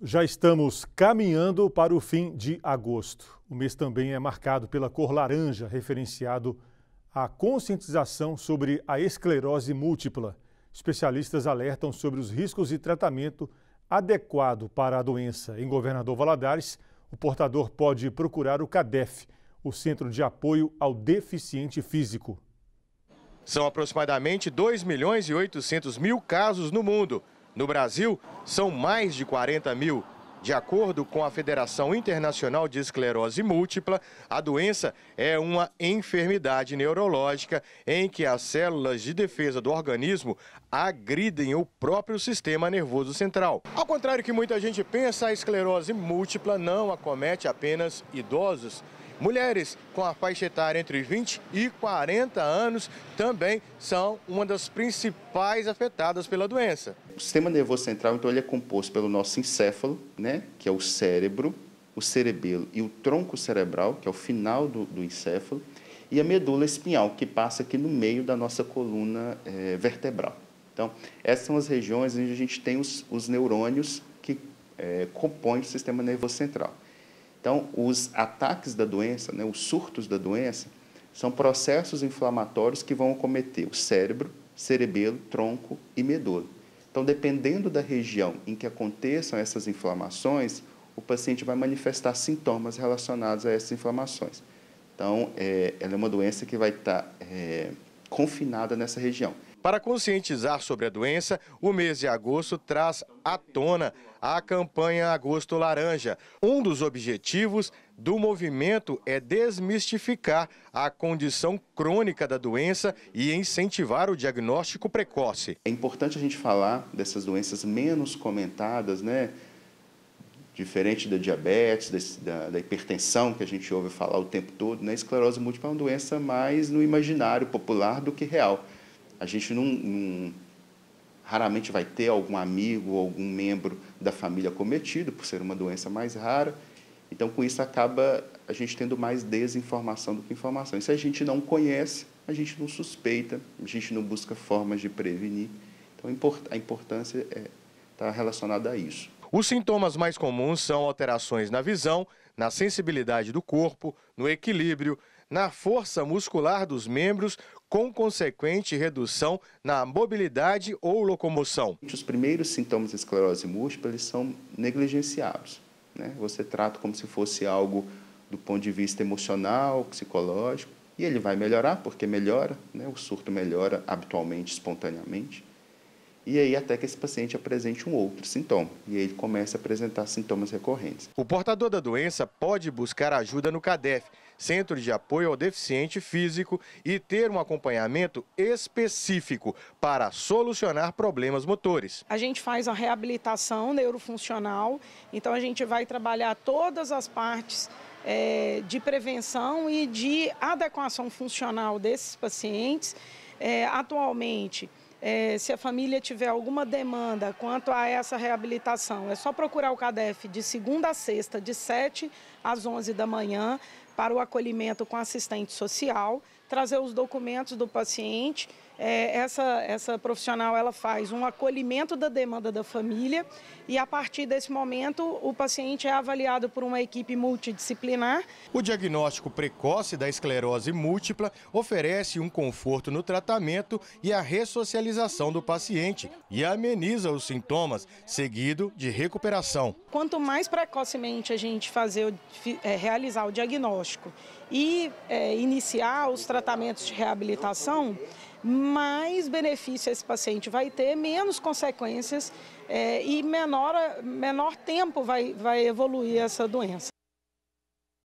Já estamos caminhando para o fim de agosto. O mês também é marcado pela cor laranja, referenciado à conscientização sobre a esclerose múltipla. Especialistas alertam sobre os riscos e tratamento adequado para a doença. Em Governador Valadares, o portador pode procurar o CADEF, o Centro de Apoio ao Deficiente Físico. São aproximadamente 2 milhões e 800 mil casos no mundo. No Brasil, são mais de 40 mil. De acordo com a Federação Internacional de Esclerose Múltipla, a doença é uma enfermidade neurológica em que as células de defesa do organismo agridem o próprio sistema nervoso central. Ao contrário que muita gente pensa, a esclerose múltipla não acomete apenas idosos. Mulheres com a faixa etária entre 20 e 40 anos também são uma das principais afetadas pela doença. O sistema nervoso central, então, ele é composto pelo nosso encéfalo, né, que é o cérebro, o cerebelo e o tronco cerebral, que é o final do, do encéfalo, e a medula espinhal, que passa aqui no meio da nossa coluna é, vertebral. Então, essas são as regiões onde a gente tem os, os neurônios que é, compõem o sistema nervoso central. Então, os ataques da doença, né, os surtos da doença, são processos inflamatórios que vão acometer o cérebro, cerebelo, tronco e medula. Então, dependendo da região em que aconteçam essas inflamações, o paciente vai manifestar sintomas relacionados a essas inflamações. Então, é, ela é uma doença que vai estar tá, é, confinada nessa região. Para conscientizar sobre a doença, o mês de agosto traz à tona a campanha Agosto Laranja. Um dos objetivos do movimento é desmistificar a condição crônica da doença e incentivar o diagnóstico precoce. É importante a gente falar dessas doenças menos comentadas, né? diferente da diabetes, da, hipertensão que a gente ouve falar o tempo todo, né? esclerose múltipla é uma doença mais no imaginário popular do que real. A gente não, não raramente vai ter algum amigo ou algum membro da família cometido por ser uma doença mais rara. Então, com isso, acaba a gente tendo mais desinformação do que informação. E se a gente não conhece, a gente não suspeita, a gente não busca formas de prevenir. Então, a importância está é, tá relacionada a isso. Os sintomas mais comuns são alterações na visão, na sensibilidade do corpo, no equilíbrio, na força muscular dos membros, com consequente redução na mobilidade ou locomoção. Os primeiros sintomas de esclerose múltipla eles são negligenciados. Né? Você trata como se fosse algo do ponto de vista emocional, psicológico, e ele vai melhorar porque melhora, né? o surto melhora habitualmente, espontaneamente e aí até que esse paciente apresente um outro sintoma e aí ele começa a apresentar sintomas recorrentes. O portador da doença pode buscar ajuda no CADEF, Centro de Apoio ao Deficiente Físico, e ter um acompanhamento específico para solucionar problemas motores. A gente faz a reabilitação neurofuncional, então a gente vai trabalhar todas as partes é, de prevenção e de adequação funcional desses pacientes. É, atualmente, é, se a família tiver alguma demanda quanto a essa reabilitação, é só procurar o CADEF de segunda a sexta, de 7 às 11 da manhã, para o acolhimento com assistente social, trazer os documentos do paciente é, essa, essa profissional ela faz um acolhimento da demanda da família e a partir desse momento o paciente é avaliado por uma equipe multidisciplinar. O diagnóstico precoce da esclerose múltipla oferece um conforto no tratamento e a ressocialização do paciente e ameniza os sintomas, seguido de recuperação. Quanto mais precocemente a gente fazer, é, realizar o diagnóstico e é, iniciar os tratamentos de reabilitação, mais benefício esse paciente vai ter, menos consequências é, e menor, menor tempo vai, vai evoluir essa doença.